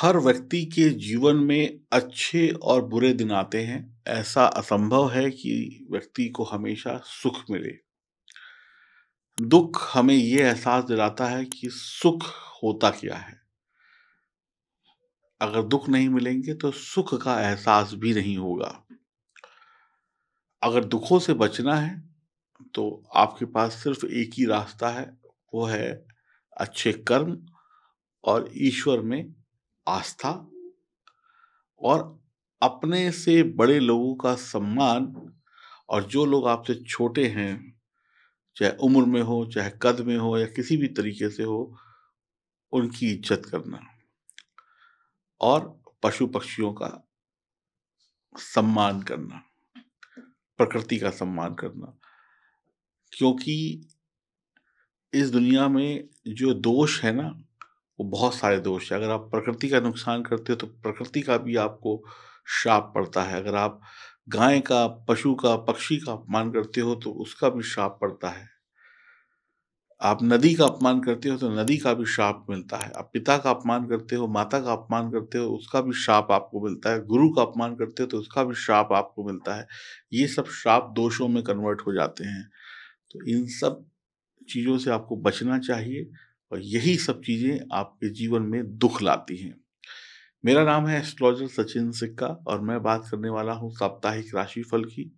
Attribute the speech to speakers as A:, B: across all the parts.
A: हर व्यक्ति के जीवन में अच्छे और बुरे दिन आते हैं ऐसा असंभव है कि व्यक्ति को हमेशा सुख मिले दुख हमें ये एहसास दिलाता है कि सुख होता क्या है अगर दुख नहीं मिलेंगे तो सुख का एहसास भी नहीं होगा अगर दुखों से बचना है तो आपके पास सिर्फ एक ही रास्ता है वो है अच्छे कर्म और ईश्वर में आस्था और अपने से बड़े लोगों का सम्मान और जो लोग आपसे छोटे हैं चाहे उम्र में हो चाहे कद में हो या किसी भी तरीके से हो उनकी इज्जत करना और पशु पक्षियों का सम्मान करना प्रकृति का सम्मान करना क्योंकि इस दुनिया में जो दोष है ना वो बहुत सारे दोष है अगर आप प्रकृति का नुकसान करते हो तो प्रकृति का भी आपको श्राप पड़ता है अगर आप गाय का पशु का पक्षी का अपमान करते हो तो उसका भी श्राप पड़ता है आप नदी का अपमान करते हो तो नदी का भी शाप मिलता है आप पिता का अपमान करते हो माता का अपमान करते हो उसका भी शाप आपको मिलता है गुरु का अपमान करते हो तो उसका भी श्राप आपको मिलता है ये सब श्राप दोषों में कन्वर्ट हो जाते हैं तो इन सब चीज़ों से आपको बचना चाहिए और यही सब चीज़ें आपके जीवन में दुख लाती हैं मेरा नाम है एस्ट्रोलॉजर सचिन सिक्का और मैं बात करने वाला हूँ साप्ताहिक राशिफल की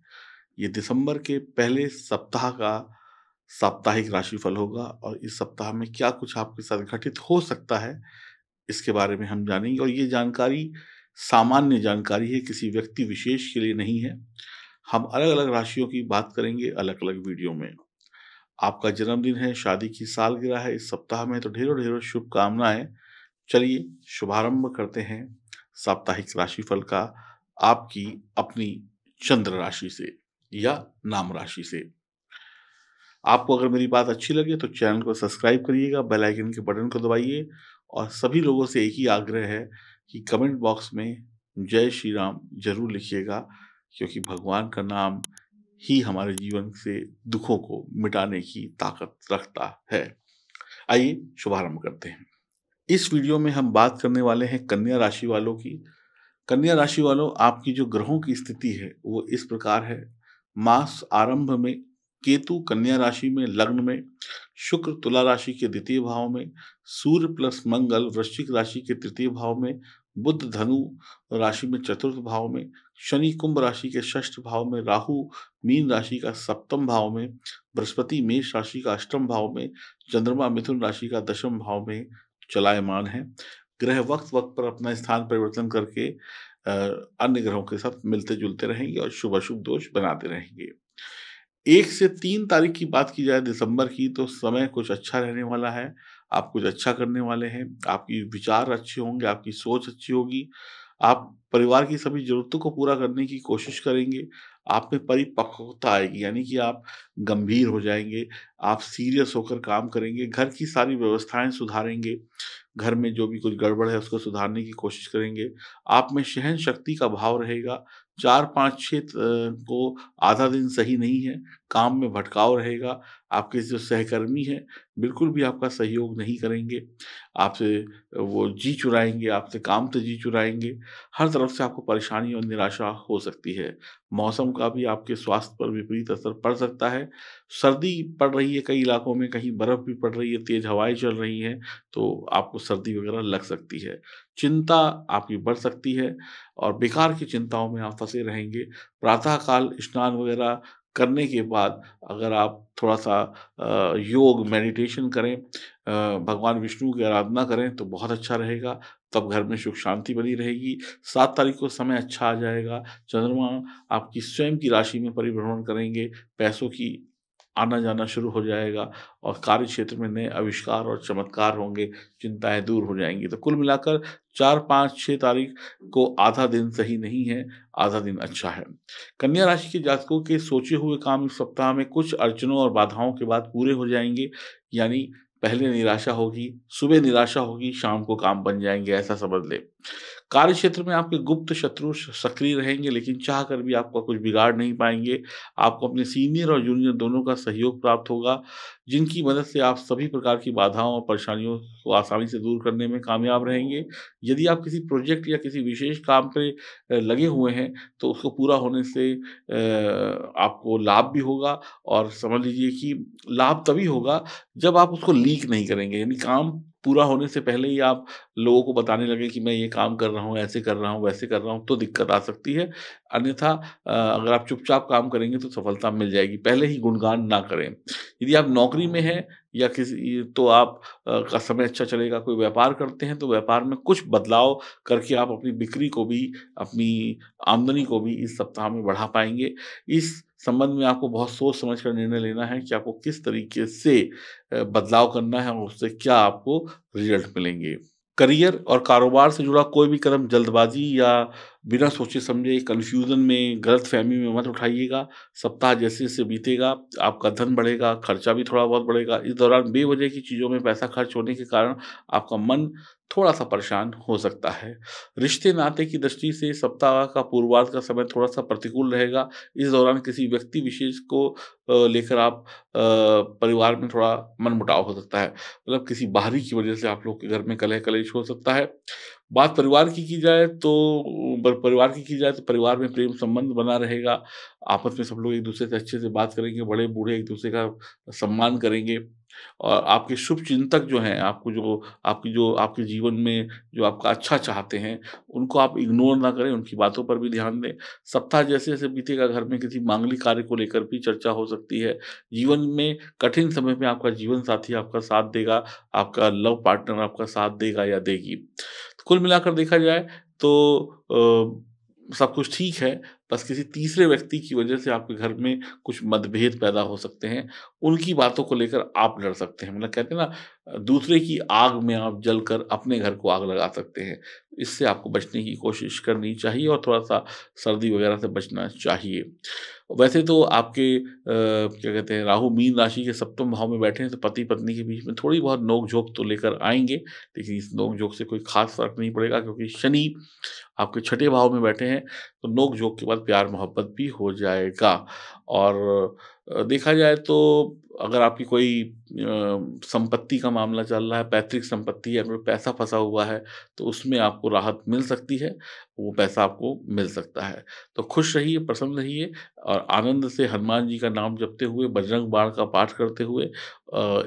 A: ये दिसंबर के पहले सप्ताह का साप्ताहिक राशिफल होगा और इस सप्ताह में क्या कुछ आपके साथ घटित हो सकता है इसके बारे में हम जानेंगे और ये जानकारी सामान्य जानकारी है किसी व्यक्ति विशेष के लिए नहीं है हम अलग अलग राशियों की बात करेंगे अलग अलग वीडियो में आपका जन्मदिन है शादी की सालगिरह है इस सप्ताह में तो ढेरों ढेरों शुभकामनाएं चलिए शुभारंभ करते हैं साप्ताहिक राशिफल का आपकी अपनी चंद्र राशि से या नाम राशि से आपको अगर मेरी बात अच्छी लगे तो चैनल को सब्सक्राइब करिएगा बेल आइकन के बटन को दबाइए और सभी लोगों से एक ही आग्रह है कि कमेंट बॉक्स में जय श्री राम जरूर लिखिएगा क्योंकि भगवान का नाम ही हमारे जीवन से दुखों को मिटाने की ताकत रखता है आइए शुभारंभ करते हैं इस वीडियो में हम बात करने वाले हैं कन्या राशि वालों की कन्या राशि वालों आपकी जो ग्रहों की स्थिति है वो इस प्रकार है मास आरंभ में केतु कन्या राशि में लग्न में शुक्र तुला राशि के द्वितीय भाव में सूर्य प्लस मंगल वृश्चिक राशि के तृतीय भाव में बुद्ध धनु राशि में चतुर्थ भाव में शनि कुंभ राशि के षष्ठ भाव में राहु मीन राशि का सप्तम भाव में बृहस्पति मेष राशि का अष्टम भाव में चंद्रमा मिथुन राशि का दशम भाव में चलायमान है ग्रह वक्त वक्त पर अपना स्थान परिवर्तन करके अन्य ग्रहों के साथ मिलते जुलते रहेंगे और शुभ अशुभ दोष बनाते रहेंगे एक से तीन तारीख की बात की जाए दिसंबर की तो समय कुछ अच्छा रहने वाला है आप कुछ अच्छा करने वाले हैं आपकी विचार अच्छे होंगे आपकी सोच अच्छी होगी आप परिवार की सभी ज़रूरतों को पूरा करने की कोशिश करेंगे आप में परिपक्वता आएगी यानी कि आप गंभीर हो जाएंगे आप सीरियस होकर काम करेंगे घर की सारी व्यवस्थाएं सुधारेंगे घर में जो भी कुछ गड़बड़ है उसको सुधारने की कोशिश करेंगे आप में सहन शक्ति का भाव रहेगा चार पाँच छः को आधा दिन सही नहीं है काम में भटकाव रहेगा आपके जो सहकर्मी हैं बिल्कुल भी आपका सहयोग नहीं करेंगे आपसे वो जी चुराएंगे आपसे काम तो जी चुराएंगे हर तरफ से आपको परेशानी और निराशा हो सकती है मौसम का भी आपके स्वास्थ्य पर विपरीत असर पड़ सकता है सर्दी पड़ रही है कई इलाकों में कहीं बर्फ़ भी पड़ रही है तेज़ हवाएं चल रही हैं तो आपको सर्दी वगैरह लग सकती है चिंता आपकी बढ़ सकती है और बेकार की चिंताओं में आप फंसे रहेंगे प्रातःकाल स्नान वगैरह करने के बाद अगर आप थोड़ा सा योग मेडिटेशन करें भगवान विष्णु की आराधना करें तो बहुत अच्छा रहेगा तब घर में सुख शांति बनी रहेगी सात तारीख को समय अच्छा आ जाएगा चंद्रमा आपकी स्वयं की राशि में परिभ्रमण करेंगे पैसों की आना जाना शुरू हो जाएगा और कार्य क्षेत्र में नए आविष्कार और चमत्कार होंगे चिंताएं दूर हो जाएंगी तो कुल मिलाकर चार पाँच छः तारीख को आधा दिन सही नहीं है आधा दिन अच्छा है कन्या राशि के जातकों के सोचे हुए काम इस सप्ताह में कुछ अड़चनों और बाधाओं के बाद पूरे हो जाएंगे यानी पहले निराशा होगी सुबह निराशा होगी शाम को काम बन जाएंगे ऐसा समझ लें कार्य क्षेत्र में आपके गुप्त शत्रु सक्रिय रहेंगे लेकिन चाह कर भी आपका कुछ बिगाड़ नहीं पाएंगे आपको अपने सीनियर और जूनियर दोनों का सहयोग प्राप्त होगा जिनकी मदद से आप सभी प्रकार की बाधाओं और परेशानियों को आसानी से दूर करने में कामयाब रहेंगे यदि आप किसी प्रोजेक्ट या किसी विशेष काम पर लगे हुए हैं तो उसको पूरा होने से आपको लाभ भी होगा और समझ लीजिए कि लाभ तभी होगा जब आप उसको लीक नहीं करेंगे यानी काम पूरा होने से पहले ही आप लोगों को बताने लगे कि मैं ये काम कर रहा हूँ ऐसे कर रहा हूँ वैसे कर रहा हूँ तो दिक्कत आ सकती है अन्यथा अगर आप चुपचाप काम करेंगे तो सफलता मिल जाएगी पहले ही गुणगान ना करें यदि आप नौकरी में हैं या किसी तो आप का समय अच्छा चलेगा कोई व्यापार करते हैं तो व्यापार में कुछ बदलाव करके आप अपनी बिक्री को भी अपनी आमदनी को भी इस सप्ताह में बढ़ा पाएंगे इस संबंध में आपको बहुत सोच समझ कर निर्णय लेना है कि आपको किस तरीके से बदलाव करना है और उससे क्या आपको रिजल्ट मिलेंगे करियर और कारोबार से जुड़ा कोई भी कदम जल्दबाजी या बिना सोचे समझे कन्फ्यूज़न में गलत फहमी में मत उठाइएगा सप्ताह जैसे जैसे बीतेगा आपका धन बढ़ेगा खर्चा भी थोड़ा बहुत बढ़ेगा इस दौरान बेवजह की चीज़ों में पैसा खर्च होने के कारण आपका मन थोड़ा सा परेशान हो सकता है रिश्ते नाते की दृष्टि से सप्ताह का पूर्वाध का समय थोड़ा सा प्रतिकूल रहेगा इस दौरान किसी व्यक्ति विशेष को लेकर आप परिवार में थोड़ा मनमुटाव हो सकता है मतलब किसी बाहरी की वजह से आप लोग के घर में कलह कलेश हो सकता है बात परिवार की की जाए तो परिवार की की जाए तो परिवार में प्रेम संबंध बना रहेगा आपस में सब लोग एक दूसरे से अच्छे से बात करेंगे बड़े बूढ़े एक दूसरे का सम्मान करेंगे और आपके शुभ चिंतक जो हैं आपको जो आपकी जो आपके जीवन में जो आपका अच्छा चाहते हैं उनको आप इग्नोर ना करें उनकी बातों पर भी ध्यान दें सप्ताह जैसे जैसे बीतेगा घर में किसी मांगलिक कार्य को लेकर भी चर्चा हो सकती है जीवन में कठिन समय में आपका जीवन साथी आपका साथ देगा आपका लव पार्टनर आपका साथ देगा या देगी तो कुल मिलाकर देखा जाए तो आ, सब कुछ ठीक है बस किसी तीसरे व्यक्ति की वजह से आपके घर में कुछ मतभेद पैदा हो सकते हैं उनकी बातों को लेकर आप लड़ सकते हैं मतलब कहते हैं ना दूसरे की आग में आप जलकर अपने घर को आग लगा सकते हैं इससे आपको बचने की कोशिश करनी चाहिए और थोड़ा सा सर्दी वगैरह से बचना चाहिए वैसे तो आपके आ, क्या कहते हैं राहु मीन राशि के सप्तम भाव में बैठे हैं तो पति पत्नी के बीच में थोड़ी बहुत नोकझोंक तो लेकर आएंगे लेकिन इस नोकझोंक से कोई खास फर्क नहीं पड़ेगा क्योंकि शनि आपके छठे भाव में बैठे हैं तो नोक झोंक के बाद प्यार मोहब्बत भी हो जाएगा और देखा जाए तो अगर आपकी कोई संपत्ति का मामला चल रहा है पैतृक संपत्ति या फिर पैसा फंसा हुआ है तो उसमें आपको राहत मिल सकती है वो पैसा आपको मिल सकता है तो खुश रहिए प्रसन्न रहिए और आनंद से हनुमान जी का नाम जपते हुए बजरंग बाण का पाठ करते हुए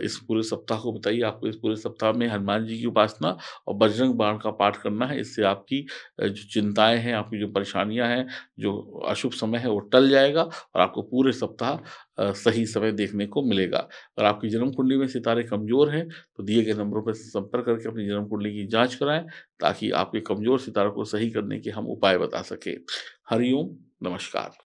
A: इस पूरे सप्ताह को बताइए आपको इस पूरे सप्ताह में हनुमान जी की उपासना और बजरंग बाण का पाठ करना है इससे आपकी जो चिंताएं हैं आपकी जो परेशानियां हैं जो अशुभ समय है वो टल जाएगा और आपको पूरे सप्ताह सही समय देखने को मिलेगा अगर आपकी जन्म कुंडली में सितारे कमज़ोर हैं तो दिए गए नंबरों पर संपर्क करके अपनी जन्म कुंडली की जांच कराएं ताकि आपके कमज़ोर सितारों को सही करने के हम उपाय बता सकें हरिओम नमस्कार